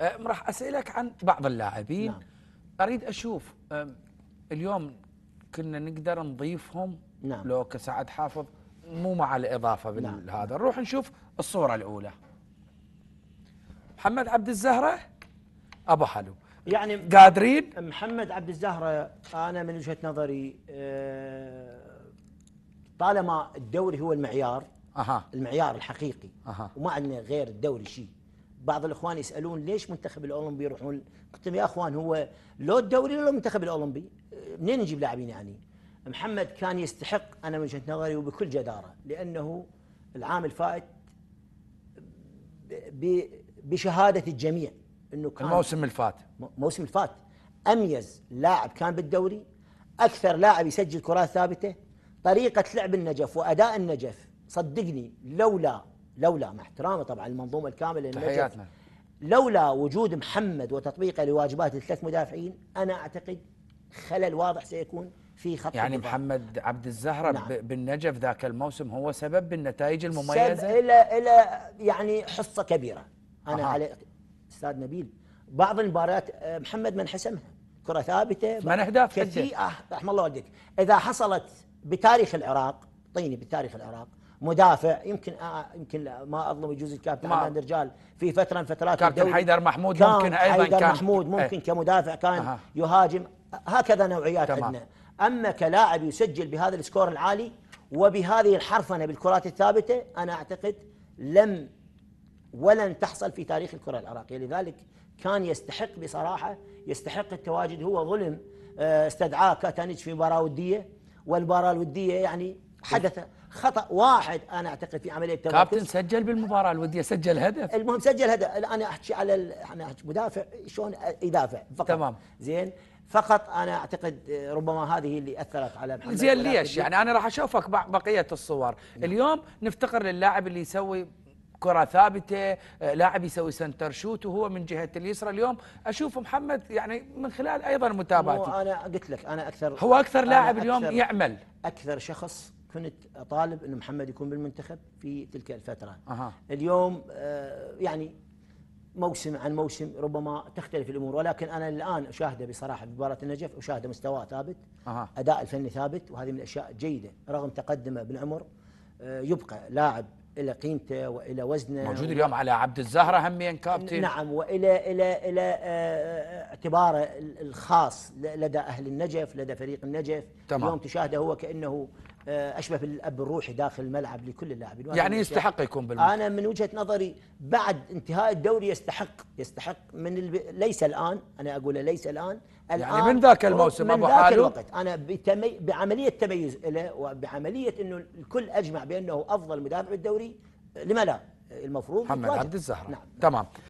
نعم. راح اسالك عن بعض اللاعبين نعم. اريد اشوف اليوم كنا نقدر نضيفهم نعم. لو كسعد حافظ مو مع الاضافه بالهذا نعم. نروح نشوف الصوره الاولى محمد عبد الزهره ابو حلو يعني قادرين محمد عبد الزهره انا من وجهه نظري أه، طالما الدوري هو المعيار أها. المعيار الحقيقي أها. وما عندنا غير الدوري شيء بعض الاخوان يسالون ليش منتخب الاولمبي يروحون قلت لهم يا اخوان هو لو الدوري ولا المنتخب الاولمبي منين نجيب لاعبين يعني محمد كان يستحق انا من وجهه نظري وبكل جداره لانه العام الفائت بشهاده الجميع انه كان الموسم الفات موسم الفات اميز لاعب كان بالدوري اكثر لاعب يسجل كرات ثابته طريقه لعب النجف واداء النجف صدقني لولا لولا مع احترامي طبعا المنظومه الكامله تحياتنا لولا وجود محمد وتطبيقه لواجبات الثلاث مدافعين انا اعتقد خلل واضح سيكون في خط يعني الدفاع. محمد عبد الزهره نعم. بالنجف ذاك الموسم هو سبب بالنتائج المميزه الى الى يعني حصه كبيره انا أه. على استاذ نبيل بعض المباريات آه، محمد من حسمها كره ثابته من اهداف كثير آه، رحم الله والديك اذا حصلت بتاريخ العراق طيني بتاريخ العراق مدافع يمكن آه يمكن ما اظلم يجوز الكابتن عماد رجال في فتره من فترات كابتن حيدر محمود ممكن ايضا حيدر كان محمود إيه. ممكن ايه كمدافع كان أه يهاجم هكذا نوعيات تمام عندنا اما كلاعب يسجل بهذا السكور العالي وبهذه الحرفنه بالكرات الثابته انا اعتقد لم ولن تحصل في تاريخ الكره العراقيه لذلك كان يستحق بصراحه يستحق التواجد هو ظلم آه، استدعاه كاتانيتش في مباراه وديه والمباراه الوديه يعني حدث خطا واحد انا اعتقد في عمليه تمركز كابتن سجل بالمباراه الوديه سجل هدف المهم سجل هدف انا احكي على انا احكي مدافع شلون يدافع فقط تمام زين فقط انا اعتقد ربما هذه اللي اثرت على محمد زين ليش يعني انا راح اشوفك بقيه الصور نعم. اليوم نفتقر للاعب اللي يسوي كره ثابته لاعب يسوي سنتر شوت وهو من جهه اليسرى اليوم اشوف محمد يعني من خلال ايضا متابعتي انا قلت لك انا اكثر هو اكثر لاعب اليوم يعمل اكثر شخص كنت اطالب انه محمد يكون بالمنتخب في تلك الفتره أه. اليوم يعني موسم عن موسم ربما تختلف الامور ولكن انا الان اشاهده بصراحه مباراه النجف اشاهده مستواه ثابت أه. اداء الفني ثابت وهذه من الاشياء الجيده رغم تقدمه بالعمر آه، يبقى لاعب الى قيمته والى وزنه موجود اليوم على عبد الزهره همين كابتن نعم والى الى الى آه، اعتباره الخاص لدى اهل النجف لدى فريق النجف تمام. اليوم تشاهده هو كانه آه، اشبه بالاب الروحي داخل الملعب لكل اللاعبين يعني يستحق يكون بالمشكلة. انا من وجهه نظري بعد انتهاء الدوري يستحق يستحق من الب... ليس الان انا اقول ليس الان يعني الان يعني من ذاك الموسم من ذاك الوقت انا بتمي... بعمليه تميز له وبعمليه انه الكل اجمع بانه افضل مدافع بالدوري لما لا المفروض محمد عبد الزهره نعم. تمام